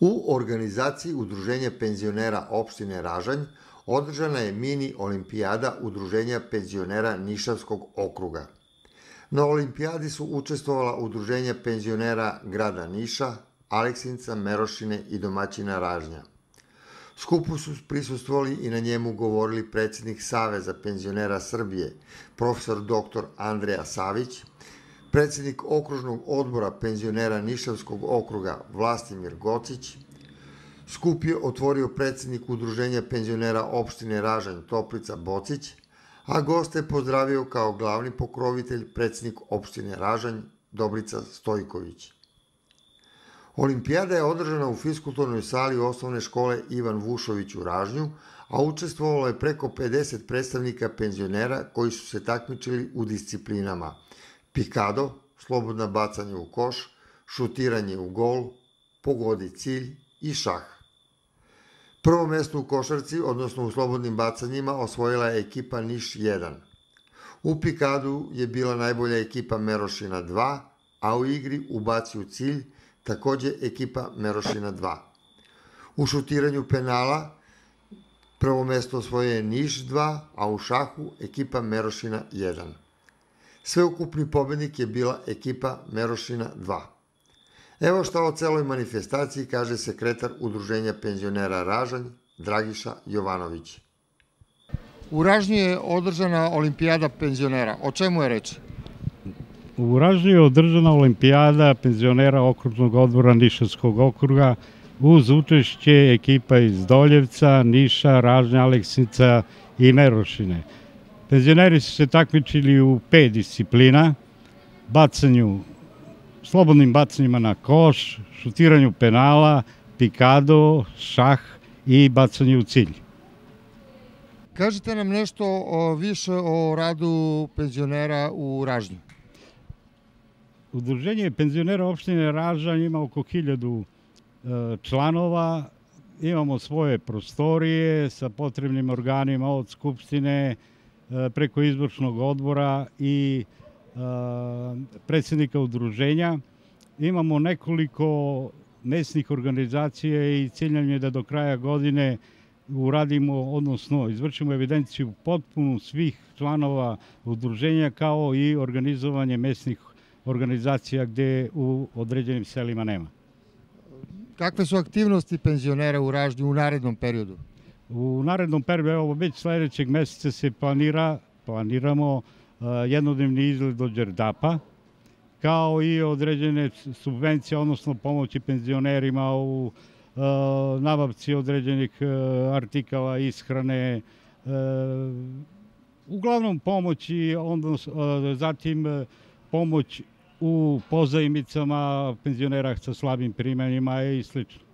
U organizaciji Udruženja penzionera opštine Ražanj održana je mini olimpijada Udruženja penzionera Nišavskog okruga. Na olimpijadi su učestvovala Udruženja penzionera grada Niša, Aleksinca, Merošine i domaćina Ražnja. Skupu su prisustvovali i na njemu govorili predsednik Saveza penzionera Srbije, profesor dr. Andreja Savić, predsednik okružnog odbora penzionera Nišavskog okruga Vlastimir Gocić, skup je otvorio predsednik udruženja penzionera opštine Ražanj Toplica Bocić, a goste je pozdravio kao glavni pokrovitelj predsednik opštine Ražanj Dobrica Stojković. Olimpijada je održana u fiskulturnoj sali osnovne škole Ivan Vušović u Ražnju, a učestvovalo je preko 50 predstavnika penzionera koji su se takmičili u disciplinama – pikado, slobodna bacanja u koš, šutiranje u gol, pogodi cilj i šah. Prvo mesto u košarci, odnosno u slobodnim bacanjima, osvojila je ekipa Niš 1. U pikadu je bila najbolja ekipa Merošina 2, a u igri u baci u cilj takođe ekipa Merošina 2. U šutiranju penala prvo mesto osvojio je Niš 2, a u šahu ekipa Merošina 1. Sveukupni pobednik je bila ekipa Merošina 2. Evo šta o celoj manifestaciji kaže sekretar Udruženja penzionera Ražanj, Dragiša Jovanović. U Ražnju je održana olimpijada penzionera. O čemu je reč? U Ražnju je održana olimpijada penzionera okružnog odbora Nišanskog okruga uz učešće ekipa iz Doljevca, Niša, Ražnja, Aleksinca i Merošine. Penzioneri su se takmičili u pet disciplina, bacanju, slobodnim bacanjima na koš, šutiranju penala, pikado, šah i bacanju u cilj. Kažite nam nešto više o radu penzionera u Ražnju. Udruženje penzionera opštine Ražanj ima oko hiljadu e, članova, imamo svoje prostorije sa potrebnim organima od Skupštine, E, preko izvršnog odbora i e, predsednika udruženja. Imamo nekoliko mesnih organizacija i cilj nam je da do kraja godine uradimo, odnosno izvršimo evidenciju potpunu svih članova udruženja kao i organizovanje mesnih organizacija gde u određenim selima nema. Kakve su aktivnosti penzionera u Ražnju u narednom periodu? U narednom periodu, evo već sledećeg meseca se planira, planiramo e, jednodnevni izlet do Đerdapa, kao i određene subvencije, odnosno pomoći penzionerima u e, nabavci određenih e, artikala, ishrane, uglavnom pomoći, onda, zatim pomoć u pozajmicama penzionera sa slabim primanjima i slično.